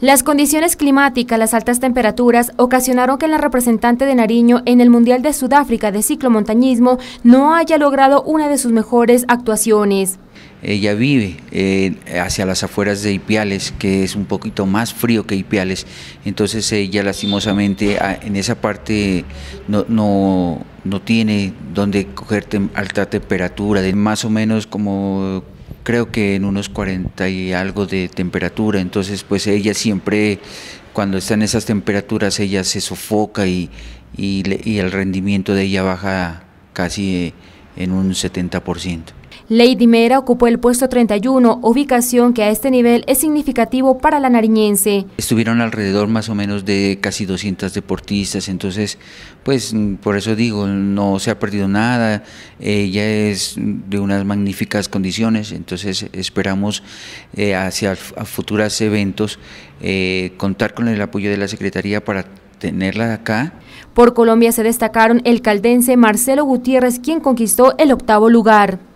Las condiciones climáticas, las altas temperaturas, ocasionaron que la representante de Nariño en el Mundial de Sudáfrica de ciclomontañismo no haya logrado una de sus mejores actuaciones. Ella vive eh, hacia las afueras de Ipiales, que es un poquito más frío que Ipiales, entonces ella lastimosamente en esa parte no, no, tiene donde coger alta temperatura, de más o menos como creo que en unos 40 y algo de temperatura, entonces pues ella siempre, cuando está en esas temperaturas, ella se sofoca y, el rendimiento de ella baja casi eh, en un 70%. Lady Mera ocupó el puesto 31, ubicación que a este nivel es significativo para la nariñense. Estuvieron alrededor más o menos de casi 200 deportistas, entonces pues mm, por eso digo, no se ha perdido nada, ella es de unas magníficas condiciones, entonces esperamos eh, hacia futuros eventos eh, contar con el apoyo de la Secretaría para tenerla acá. Por Colombia se destacaron el caldense Marcelo Gutiérrez, quien conquistó el octavo lugar.